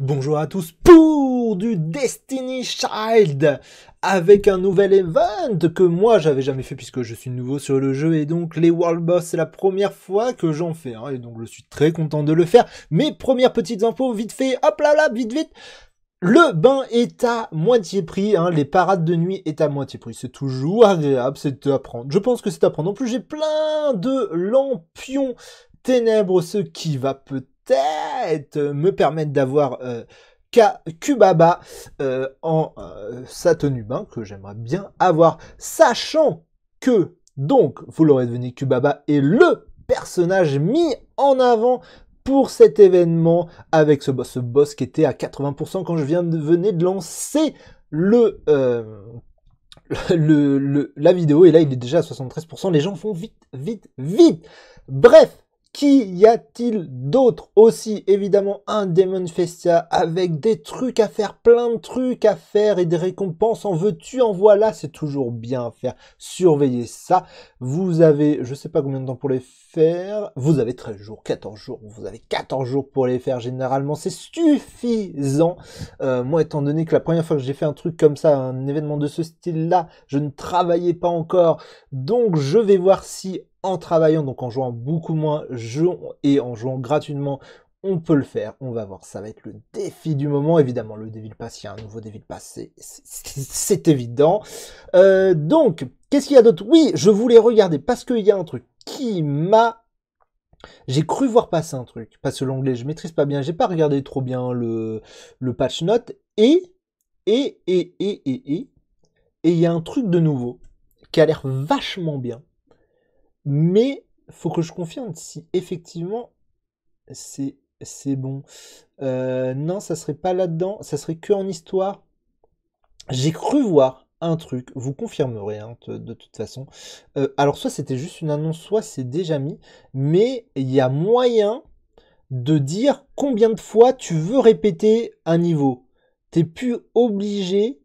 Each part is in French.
Bonjour à tous pour du Destiny Child avec un nouvel event que moi j'avais jamais fait puisque je suis nouveau sur le jeu et donc les World Boss c'est la première fois que j'en fais hein, et donc je suis très content de le faire. Mes premières petites infos vite fait, hop là là, vite vite. Le bain est à moitié prix, hein, les parades de nuit est à moitié prix. C'est toujours agréable, c'est à prendre. Je pense que c'est à prendre. En plus, j'ai plein de lampions ténèbres, ce qui va peut-être tête me permettre d'avoir euh, Kubaba euh, en euh, sa tenue bain que j'aimerais bien avoir, sachant que donc vous l'aurez devenu, Kubaba est le personnage mis en avant pour cet événement avec ce boss, ce boss qui était à 80% quand je viens de, venais de lancer le euh, le, le, la vidéo et là il est déjà à 73%. Les gens font vite, vite, vite. Bref, qui y a-t-il d'autre Aussi, évidemment, un Demon Festia avec des trucs à faire, plein de trucs à faire et des récompenses en veux-tu, en voilà, c'est toujours bien à faire. Surveillez ça. Vous avez, je sais pas combien de temps pour les faire. Vous avez 13 jours, 14 jours, vous avez 14 jours pour les faire. Généralement, c'est suffisant. Euh, moi, étant donné que la première fois que j'ai fait un truc comme ça, un événement de ce style-là, je ne travaillais pas encore. Donc, je vais voir si en travaillant, donc en jouant beaucoup moins et en jouant gratuitement, on peut le faire. On va voir, ça va être le défi du moment. Évidemment, le Devil Pass, il y a un nouveau Devil Pass, c'est évident. Euh, donc, qu'est-ce qu'il y a d'autre Oui, je voulais regarder parce qu'il y a un truc qui m'a... J'ai cru voir passer un truc, parce que l'anglais, je maîtrise pas bien, j'ai pas regardé trop bien le, patch note, et, et, et, et, et, et, et il y a un truc de nouveau qui a l'air vachement bien mais faut que je confirme si effectivement c'est bon. Euh, non, ça serait pas là-dedans, ça serait que en histoire. J'ai cru voir un truc, vous confirmerez hein, de, toute façon. Euh, alors soit c'était juste une annonce, soit c'est déjà mis, mais il y a moyen de dire combien de fois tu veux répéter un niveau. T'es plus obligé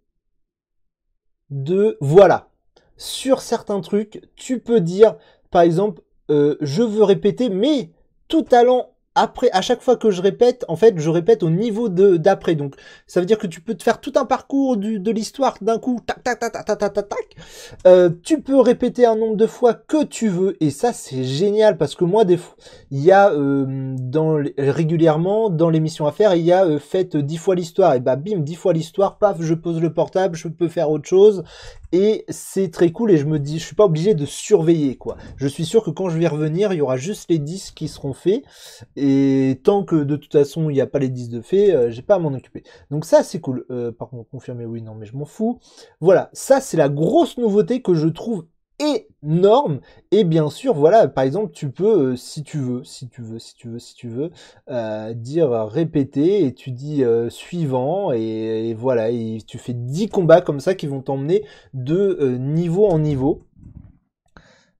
de... Voilà. Sur certains trucs, tu peux dire par exemple, euh, je veux répéter, mais tout allant après, à chaque fois que je répète, en fait, je répète au niveau d'après. Donc, ça veut dire que tu peux te faire tout un parcours de l'histoire d'un coup, tac, tac, tac, tac, tac, tac, tac. Euh, tu peux répéter un nombre de fois que tu veux, et ça, c'est génial parce que moi, des fois, il y a euh, dans régulièrement dans l'émission à faire, il y a faites dix fois l'histoire, et bah bim, dix fois l'histoire, paf, je pose le portable, je peux faire autre chose, et c'est très cool et je me dis je suis pas obligé de surveiller quoi. Je suis sûr que quand je vais revenir, il y aura juste les 10 qui seront faits et tant que de toute façon il n'y a pas les 10 de faits, euh, j'ai pas à m'en occuper. Donc ça c'est cool. Euh, par contre confirmer oui non mais je m'en fous. Voilà, ça c'est la grosse nouveauté que je trouve énorme. Et bien sûr, voilà, par exemple, tu peux, euh, si tu veux, si tu veux, si tu veux, si tu veux, euh, dire euh, répéter et tu dis suivant et, et voilà, et tu fais 10 combats comme ça qui vont t'emmener de niveau en niveau.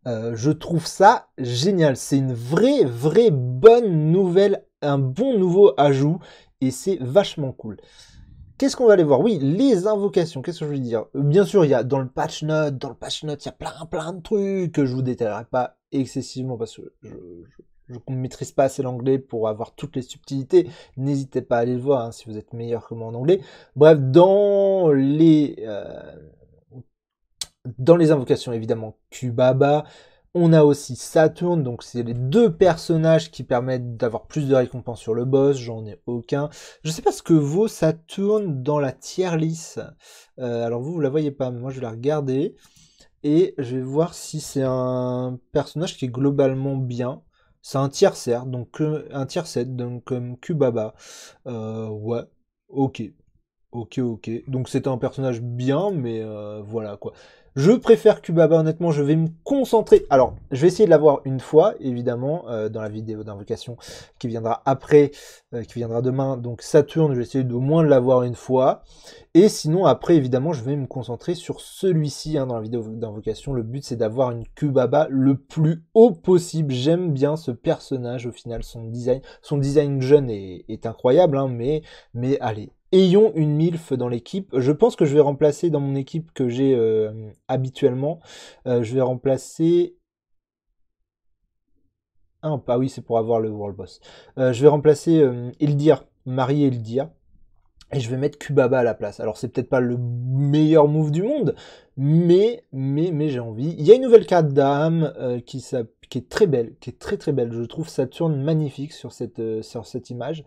je trouve ça génial. C'est une vraie, vraie bonne nouvelle, un bon nouveau ajout et c'est vachement cool. Qu'est-ce qu'on va aller voir Oui, les invocations, qu'est-ce que je veux dire Bien sûr, il y a dans le patch note, dans le patch note, il y a plein plein de trucs que je vous détaillerai pas excessivement parce que je, ne maîtrise pas assez l'anglais pour avoir toutes les subtilités. N'hésitez pas à aller le voir hein, si vous êtes meilleur que moi en anglais. Bref, dans les, euh, dans les invocations, évidemment, Kubaba... On a aussi Saturne, donc c'est les deux personnages qui permettent d'avoir plus de récompenses sur le boss, j'en ai aucun. Je sais pas ce que vaut Saturne dans la tier euh, alors vous, vous la voyez pas, mais moi je vais la regarder. Et je vais voir si c'est un personnage qui est globalement bien. C'est un tier donc euh, un tier 7, donc comme Kubaba. Euh, ouais, ok. Ok, ok. Donc c'était un personnage bien, mais voilà quoi. Je préfère Kubaba, honnêtement, je vais me concentrer. Alors, je vais essayer de l'avoir une fois, évidemment, euh, dans la vidéo d'invocation qui viendra après, euh, qui viendra demain. Donc, Saturne, je vais essayer d'au moins de l'avoir une fois. Et sinon, après, évidemment, je vais me concentrer sur celui-ci hein, dans la vidéo d'invocation. Le but, c'est d'avoir une Kubaba le plus haut possible. J'aime bien ce personnage, au final, son design. Son design jeune est, incroyable, hein, mais, mais allez, ayons une MILF dans l'équipe. Je pense que je vais remplacer dans mon équipe que j'ai euh, habituellement. Euh, je vais remplacer. Ah, pas oui, c'est pour avoir le World Boss. Euh, je vais remplacer Eldir, Marie Eldia. Et je vais mettre Kubaba à la place. Alors c'est peut-être pas le meilleur move du monde, mais mais mais j'ai envie. Il y a une nouvelle carte d'âme qui s'appelle qui est très belle, qui est très très belle. Je trouve Saturne magnifique sur cette, euh, sur cette image.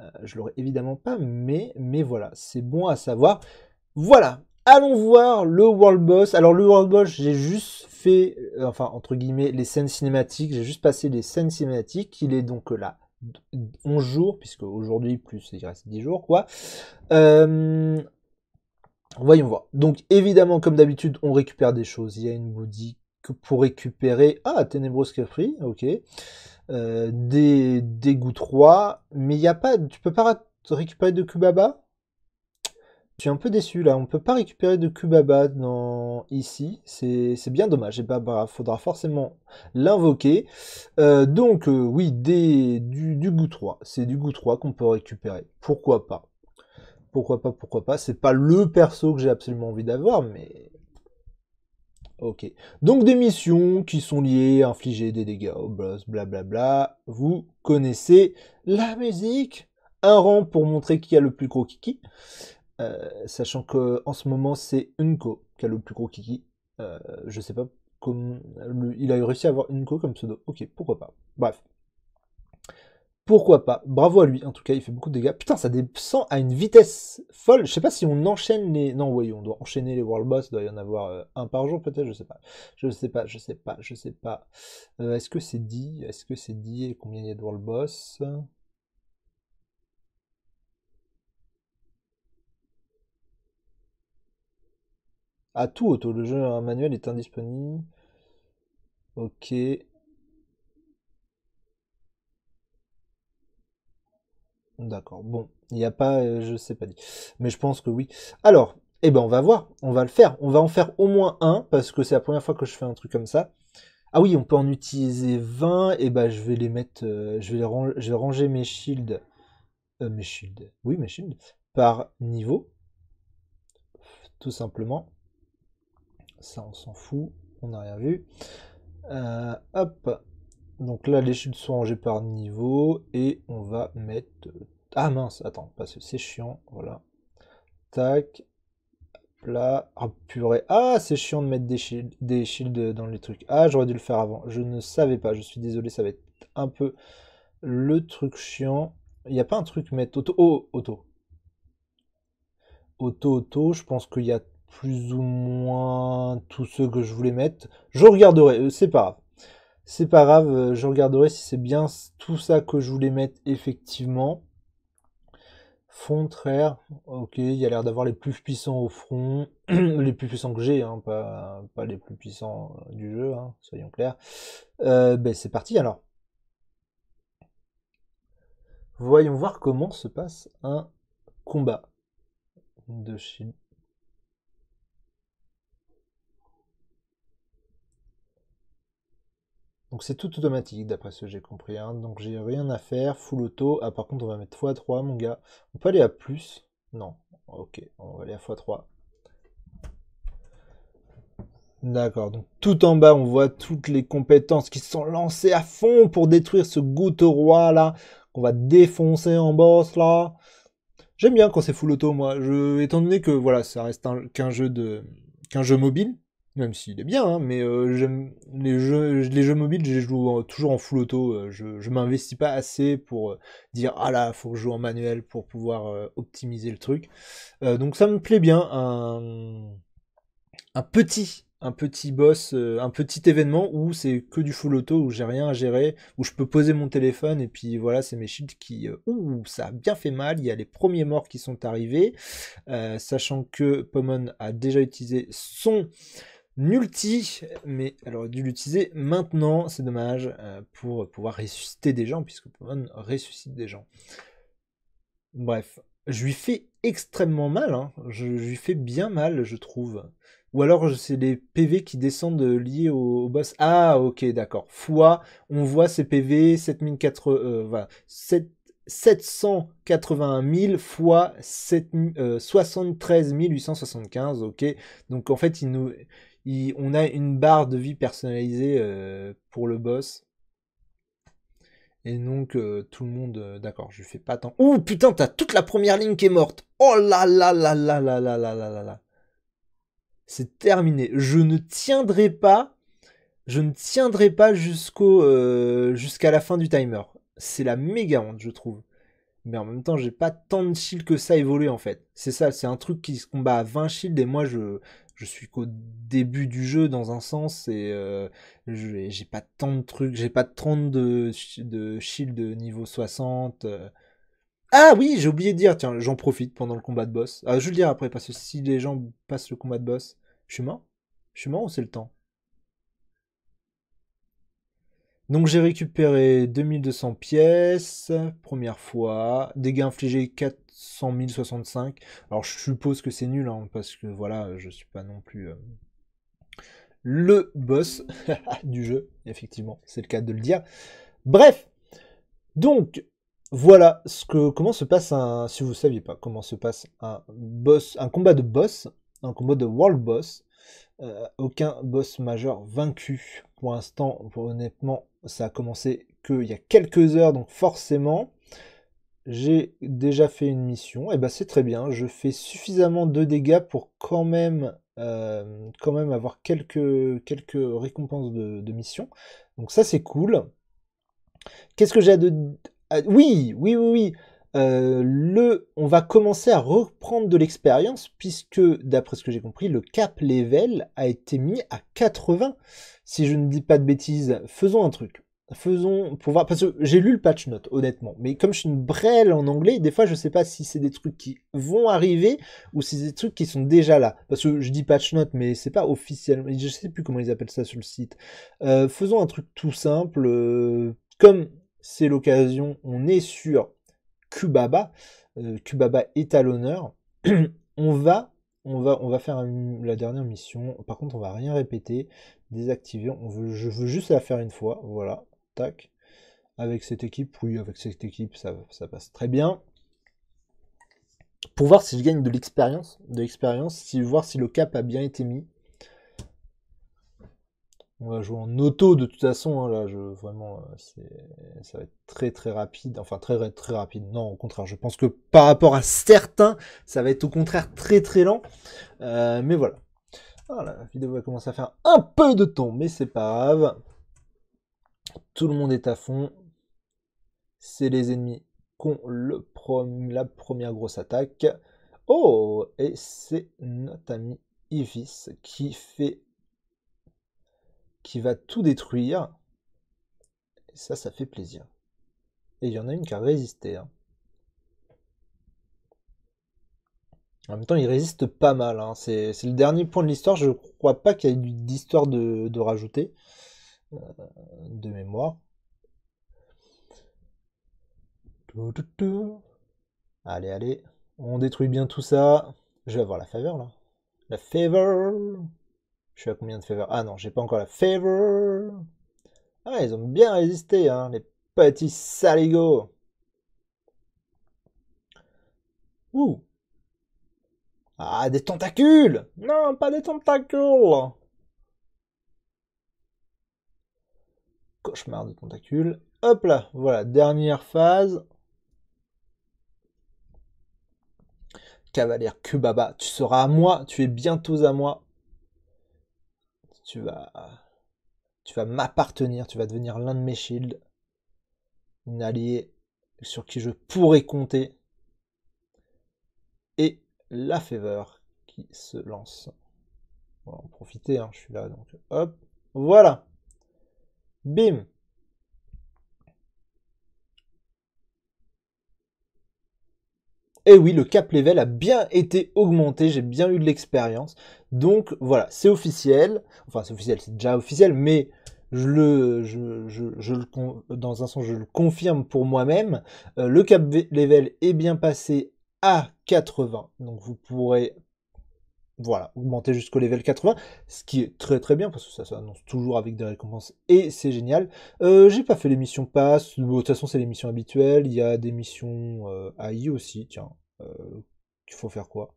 Euh, je l'aurais évidemment pas, mais, mais voilà, c'est bon à savoir. Voilà, allons voir le World Boss. Alors le World Boss, j'ai juste fait, euh, enfin entre guillemets, les scènes cinématiques. J'ai juste passé les scènes cinématiques. Il est donc là. 11 jours, puisque aujourd'hui plus il reste 10 jours, quoi. Voyons voir. Donc évidemment, comme d'habitude, on récupère des choses. Il y a une boutique pour récupérer. Ah, Ténébreuse Capri, ok. Euh, des, des 3 mais il a pas. Tu peux pas récupérer de Kubaba Je suis un peu déçu là. On peut pas récupérer de Kubaba dans, ici. C'est bien dommage. Et eh bah, ben, bah faudra forcément l'invoquer. Euh, donc, euh, oui, des, du, du 3 C'est du Goutrois qu'on peut récupérer. Pourquoi pas pourquoi pas, pourquoi pas. C'est pas le perso que j'ai absolument envie d'avoir, mais Ok. Donc des missions qui sont liées à infliger des dégâts au boss, blablabla. Vous connaissez la musique. Un rang pour montrer qui a le plus gros kiki. Euh, sachant que en ce moment c'est Unko qui a le plus gros kiki. Euh, je sais pas comment il a réussi à avoir Unko comme pseudo. Ok, pourquoi pas. Bref pourquoi pas. Bravo à lui, en tout cas, il fait beaucoup de dégâts. Putain, ça descend à une vitesse folle. Je sais pas si on enchaîne les... Non, voyons, on doit enchaîner les World Boss, il doit y en avoir euh, un par jour peut-être, je sais pas. Je sais pas, je sais pas, je sais pas. Euh, est-ce que c'est dit Est-ce que c'est dit Et combien il y a de World Boss À tout auto, le jeu manuel est indisponible. Ok. D'accord. Bon, il n'y a pas, Je euh, je sais pas dit. Mais je pense que oui. Alors, eh ben on va voir, on va le faire. On va en faire au moins un, parce que c'est la première fois que je fais un truc comme ça. Ah oui, on peut en utiliser 20, et eh ben je vais les mettre, euh, je, vais les ranger, je vais ranger mes shields, euh, mes shields, oui mes shields, par niveau, tout simplement. Ça on s'en fout, on n'a rien vu. hop, donc là, les shields sont rangés par niveau. Et on va mettre... Ah mince, attends, parce que c'est chiant. Voilà. Tac. Là, ah purée. Ah, c'est chiant de mettre des shields, des shields dans les trucs. Ah, j'aurais dû le faire avant. Je ne savais pas. Je suis désolé, ça va être un peu le truc chiant. Il n'y a pas un truc mettre auto. Oh, auto. Auto, auto. Je pense qu'il y a plus ou moins tous ceux que je voulais mettre. Je regarderai. Euh, c'est pas grave. C'est pas grave, euh, je regarderai si c'est bien tout ça que je voulais mettre effectivement. Fond, traire, ok, il y a l'air d'avoir les plus puissants au front, les plus puissants que j'ai, hein, pas, pas, les plus puissants euh, du jeu, hein, soyons clairs. Euh, ben c'est parti alors. Voyons voir comment se passe un combat de chez Donc c'est tout automatique d'après ce que j'ai compris. Hein. Donc j'ai rien à faire, full auto. Ah par contre on va mettre x3 mon gars. On peut aller à plus Non. Ok, on va aller à x3. D'accord, donc tout en bas on voit toutes les compétences qui sont lancées à fond pour détruire ce goutte roi là, qu'on va défoncer en boss là. J'aime bien quand c'est full auto moi, je, étant donné que voilà ça reste qu'un jeu de qu'un jeu mobile, même s'il est bien, hein, mais euh, les jeux, mobiles, je les joue toujours en full auto. Euh, je, ne m'investis pas assez pour euh, dire ah là, faut que je joue en manuel pour pouvoir optimiser le truc. donc ça me plaît bien un, petit un petit boss, un petit événement où c'est que du full auto, où j'ai rien à gérer, où je peux poser mon téléphone et puis voilà, c'est mes shields qui... ouh, ça a bien fait mal, il y a les premiers morts qui sont arrivés, sachant que Pomon a déjà utilisé son Nulti, mais elle aurait dû l'utiliser maintenant, c'est dommage, euh, pour pouvoir ressusciter des gens, puisque Pokémon ressuscite des gens. Bref, je lui fais extrêmement mal, hein. je, lui fais bien mal, je trouve. Ou alors, c'est les PV qui descendent liés au, boss. Ah, ok, d'accord. Fois, on voit ces PV, 7080, euh, 7, 781 000 fois 73 875, euh, ok. Donc en fait, il nous, on a une barre de vie personnalisée euh, pour le boss. Et donc, euh, tout le monde. Euh, d'accord, je fais pas tant. Oh putain, t'as toute la première ligne qui est morte. Oh là là là là là là là là là là. C'est terminé. Je ne tiendrai pas. Je ne tiendrai pas jusqu'au jusqu'à la fin du timer. C'est la méga honte, je trouve. Mais en même temps, j'ai pas tant de shield que ça évolué en fait. C'est ça, c'est un truc qui se combat à 20 shields et moi je, je suis qu'au début du jeu dans un sens et euh, j'ai pas tant de trucs, j'ai pas 30 de, de shield niveau 60. Euh. Ah oui, j'ai oublié de dire, tiens, j'en profite pendant le combat de boss. Ah, je vais le dire après parce que si les gens passent le combat de boss, je suis mort Je suis mort ou c'est le temps Donc j'ai récupéré 2200 pièces, première fois, dégâts infligés 400 065. Alors je suppose que c'est nul, hein, parce que voilà, je suis pas non plus euh, le boss du jeu, effectivement, c'est le cas de le dire. Bref, donc voilà ce que comment se passe un, si vous saviez pas comment se passe un boss, un combat de boss, un combat de world boss. Euh, aucun boss majeur vaincu pour l'instant, honnêtement, ça a commencé qu'il y a quelques heures, donc forcément, j'ai déjà fait une mission, et eh bah ben, c'est très bien, je fais suffisamment de dégâts pour quand même, euh, quand même avoir quelques, quelques récompenses de, mission. Donc ça c'est cool. Qu'est-ce que j'ai à de... oui, oui, oui, oui. Euh, le, on va commencer à reprendre de l'expérience puisque, d'après ce que j'ai compris, le cap level a été mis à 80. Si je ne dis pas de bêtises, faisons un truc. Faisons pour voir, parce que j'ai lu le patch note, honnêtement, mais comme je suis une brêle en anglais, des fois je sais pas si c'est des trucs qui vont arriver ou si c'est des trucs qui sont déjà là. Parce que je dis patch note, mais c'est pas officiellement, je sais plus comment ils appellent ça sur le site. Euh, faisons un truc tout simple, euh, comme c'est l'occasion, on est sur euh, Kubaba est à l'honneur, on va, on va, on va faire la dernière mission. Par contre, on va rien répéter, désactiver. On veut, je veux juste la faire une fois. Voilà, tac. Avec cette équipe, oui, avec cette équipe, ça, ça passe très bien. Pour voir si je gagne de l'expérience, de l'expérience, si voir si le cap a bien été mis. On va jouer en auto de toute façon. Hein, là, je, vraiment, euh, ça va être très très rapide. Enfin, très très rapide. Non, au contraire, je pense que par rapport à certains, ça va être au contraire très très lent. Euh, mais voilà. Voilà, ah, la vidéo va commencer à faire un peu de temps, mais c'est pas grave. Tout le monde est à fond. C'est les ennemis qui ont le la première grosse attaque. Oh, et c'est notre ami Ivis qui fait qui va tout détruire. Et ça, ça fait plaisir. Et il y en a une qui a résisté. Hein. En même temps, il résiste pas mal. Hein. C'est, le dernier point de l'histoire. Je crois pas qu'il y ait d'histoire de, rajouter. Euh, de mémoire. Tout, tout, tout. Allez, allez. On détruit bien tout ça. Je vais avoir la faveur là. La faveur. Je suis à combien de favor Ah non, j'ai pas encore la favor. Ah, ils ont bien résisté, hein, les petits saligots. Ouh. Ah, des tentacules Non, pas des tentacules Cauchemar de tentacules. Hop là, voilà, dernière phase. Cavalière Kubaba, tu seras à moi, tu es bientôt à moi tu vas, tu vas m'appartenir, tu vas devenir l'un de mes shields, une alliée sur qui je pourrais compter, et la faveur qui se lance. On va en profiter, hein, je suis là, donc hop, voilà, bim, Et eh oui, le cap level a bien été augmenté, j'ai bien eu de l'expérience. Donc voilà, c'est officiel. Enfin, c'est officiel, c'est déjà officiel, mais je le, je, dans un sens, je le confirme pour moi-même. Euh, le cap level est bien passé à 80. Donc vous pourrez voilà, augmenter jusqu'au level 80, ce qui est très très bien parce que ça s'annonce toujours avec des récompenses et c'est génial. Euh, j'ai pas fait les missions pass, de toute façon c'est les missions habituelles, il y a des missions euh, AI aussi, tiens, euh, qu'il faut faire quoi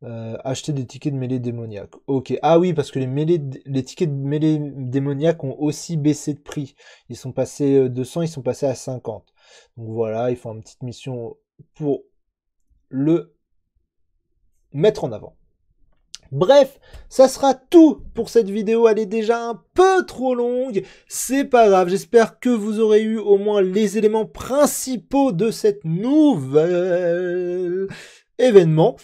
acheter des tickets de mêlée démoniaque. Ok. Ah oui, parce que les, les tickets de mêlée démoniaque ont aussi baissé de prix. Ils sont passés de 100, ils sont passés à 50. Donc voilà, ils font une petite mission pour le mettre en avant. Bref, ça sera tout pour cette vidéo, elle est déjà un peu trop longue, c'est pas grave, j'espère que vous aurez eu au moins les éléments principaux de cette nouvelle événement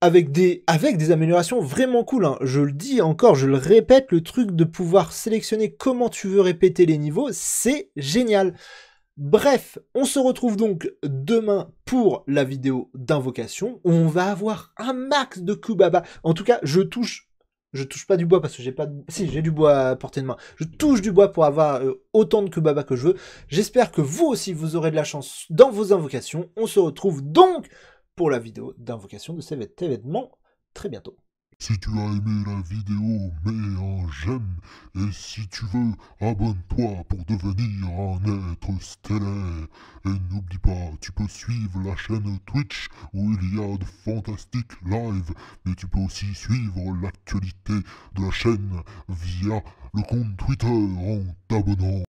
avec des, avec des améliorations vraiment cool. Hein. Je le dis encore, je le répète, le truc de pouvoir sélectionner comment tu veux répéter les niveaux, c'est génial. Bref, on se retrouve donc demain pour la vidéo d'invocation où on va avoir un max de Kubaba. En tout cas, je touche je touche pas du bois parce que j'ai pas si j'ai du bois à portée de main. Je touche du bois pour avoir euh, autant de kubaba que je veux. J'espère que vous aussi vous aurez de la chance dans vos invocations. On se retrouve donc pour la vidéo d'invocation de ces événement très bientôt. Si tu as aimé la vidéo, mets un j'aime. Et si tu veux, abonne-toi pour devenir un être stellaire. Et n'oublie pas, tu peux suivre la chaîne Twitch où il y a de fantastiques lives. Mais tu peux aussi suivre l'actualité de la chaîne via le compte Twitter en t'abonnant.